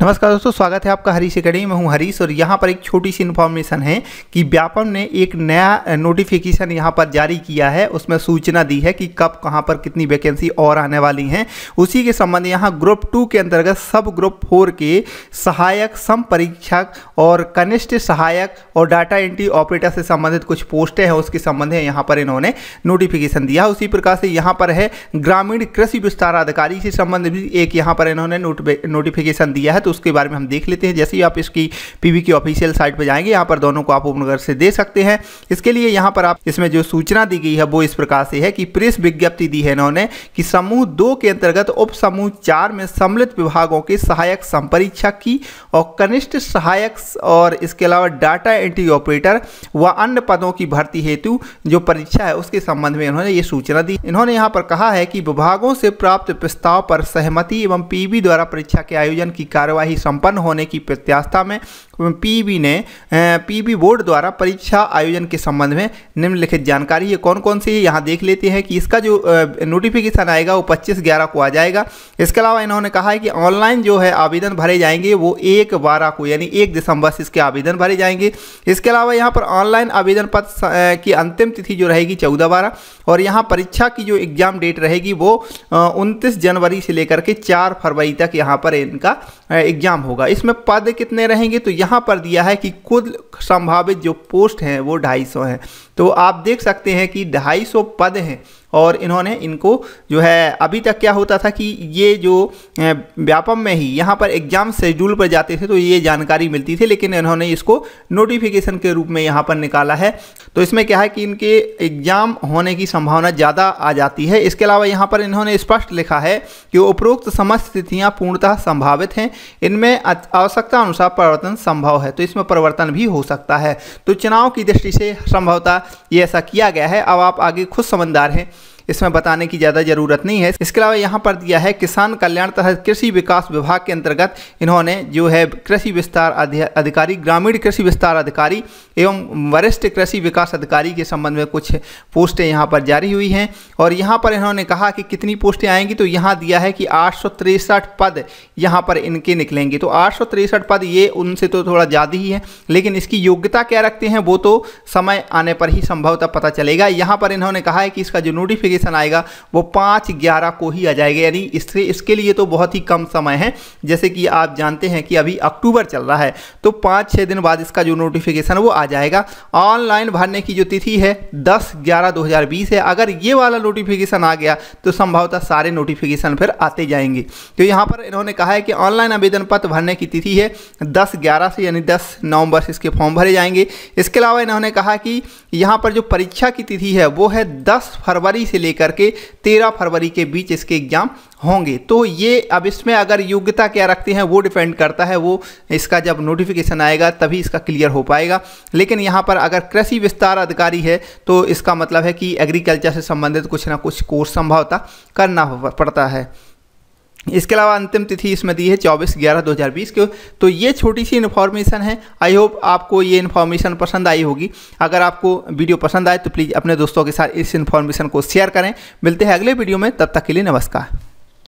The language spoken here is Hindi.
नमस्कार दोस्तों स्वागत है आपका हरीश अकेडमी में हूं हरीश और यहां पर एक छोटी सी इन्फॉर्मेशन है कि व्यापम ने एक नया नोटिफिकेशन यहां पर जारी किया है उसमें सूचना दी है कि कब कहां पर कितनी वैकेंसी और आने वाली हैं उसी के संबंध यहां ग्रुप टू के अंतर्गत सब ग्रुप फोर के सहायक सम परीक्षक और कनिष्ठ सहायक और डाटा एंट्री ऑपरेटर से संबंधित कुछ पोस्टें हैं उसके संबंध में यहाँ पर इन्होंने नोटिफिकेशन दिया उसी प्रकार से यहाँ पर है ग्रामीण कृषि विस्तार अधिकारी से संबंधित भी एक यहाँ पर इन्होंने नोटिफिकेशन दिया है तो उसके बारे में हम देख लेते हैं जैसे ही आप इसकी पीवी की ऑफिशियल साइट पर जाएंगे यहाँ पर दोनों को आप ओपन कर से दे सकते हैं इसके लिए यहाँ पर आप इसमें जो सूचना दी गई है वो इस प्रकार से है कि प्रेस विज्ञप्ति दी है इन्होंने कि समूह दो के अंतर्गत उप समूह चार में सम्मिलित विभागों के सहायक संपरीक्षक की और कनिष्ठ सहायक और इसके अलावा डाटा एंट्री ऑपरेटर व अन्य पदों की भर्ती हेतु जो परीक्षा है उसके संबंध में इन्होंने ये सूचना दी इन्होंने यहाँ पर कहा है कि विभागों से प्राप्त प्रस्ताव पर सहमति एवं पीवी द्वारा परीक्षा के आयोजन की कार्रवाई कार्यवाही संपन्न होने की प्रत्याशा में पीबी ने पीबी बोर्ड द्वारा परीक्षा आयोजन के संबंध में निम्नलिखित जानकारी ये कौन कौन सी यहाँ देख लेते हैं कि इसका जो नोटिफिकेशन आएगा वो पच्चीस ग्यारह को आ जाएगा इसके अलावा इन्होंने कहा है कि ऑनलाइन जो है आवेदन भरे जाएंगे वो एक बारह को यानी एक दिसंबर से इसके आवेदन भरे जाएंगे इसके अलावा यहाँ पर ऑनलाइन आवेदन पत्र की अंतिम तिथि जो रहेगी चौदह बारह और यहाँ परीक्षा की जो एग्ज़ाम डेट रहेगी वो उनतीस जनवरी से लेकर के चार फरवरी तक यहाँ पर इनका एग्ज़ाम होगा इसमें पद कितने रहेंगे तो यहाँ यहाँ पर दिया है कि कुल संभावित जो पोस्ट हैं वो 250 हैं तो आप देख सकते हैं कि 250 पद हैं और इन्होंने इनको जो है अभी तक क्या होता था कि ये जो व्यापम में ही यहाँ पर एग्ज़ाम शेड्यूल पर जाते थे तो ये जानकारी मिलती थी लेकिन इन्होंने इसको नोटिफिकेशन के रूप में यहाँ पर निकाला है तो इसमें क्या है कि इनके एग्ज़ाम होने की संभावना ज़्यादा आ जाती है इसके अलावा यहाँ पर इन्होंने स्पष्ट लिखा है कि उपरोक्त समस्त स्थितियाँ पूर्णतः संभावित हैं इनमें आवश्यकता अनुसार परिवर्तन संभव है तो इसमें परिवर्तन भी हो सकता है तो चुनाव की दृष्टि से संभवतः ये ऐसा किया गया है अब आप आगे खुद समझदार हैं इसमें बताने की ज़्यादा ज़रूरत नहीं है इसके अलावा यहाँ पर दिया है किसान कल्याण तथा कृषि विकास विभाग के अंतर्गत इन्होंने जो है कृषि विस्तार अधिकारी ग्रामीण कृषि विस्तार अधिकारी एवं वरिष्ठ कृषि विकास अधिकारी के संबंध में कुछ पोस्टें यहाँ पर जारी हुई हैं और यहाँ पर इन्होंने कहा कि कितनी पोस्टें आएंगी तो यहाँ दिया है कि आठ पद यहाँ पर इनके निकलेंगे तो आठ पद ये उनसे तो थोड़ा ज़्यादा ही है लेकिन इसकी योग्यता क्या रखते हैं वो तो समय आने पर ही संभवतः पता चलेगा यहाँ पर इन्होंने कहा है कि इसका जो नोटिफिकेशन नोटिफिकेशन आएगा वो पाँच ग्यारह को ही आ जाएगा यानी इससे इसके लिए तो बहुत ही कम समय है जैसे कि आप जानते हैं कि अभी अक्टूबर चल रहा है तो पाँच छः दिन बाद इसका जो नोटिफिकेशन वो आ जाएगा ऑनलाइन भरने की जो तिथि है दस ग्यारह दो है अगर ये वाला नोटिफिकेशन आ गया तो संभवतः सारे नोटिफिकेशन फिर आते जाएंगे तो यहाँ पर इन्होंने कहा है कि ऑनलाइन आवेदन पत्र भरने की तिथि है दस ग्यारह से यानी दस नवंबर से इसके फॉर्म भरे जाएंगे इसके अलावा इन्होंने कहा कि यहाँ पर जो परीक्षा की तिथि है वो है दस फरवरी से लेकर के तेरह फरवरी के बीच इसके एग्जाम होंगे तो ये अब इसमें अगर योग्यता क्या रखते हैं वो डिपेंड करता है वो इसका जब नोटिफिकेशन आएगा तभी इसका क्लियर हो पाएगा लेकिन यहाँ पर अगर कृषि विस्तार अधिकारी है तो इसका मतलब है कि एग्रीकल्चर से संबंधित कुछ ना कुछ कोर्स संभवता करना पड़ता है इसके अलावा अंतिम तिथि इसमें दी है चौबीस ग्यारह दो हज़ार बीस को तो ये छोटी सी इन्फॉर्मेशन है आई होप आपको ये इन्फॉर्मेशन पसंद आई होगी अगर आपको वीडियो पसंद आए तो प्लीज़ अपने दोस्तों के साथ इस इन्फॉर्मेशन को शेयर करें मिलते हैं अगले वीडियो में तब तक के लिए नमस्कार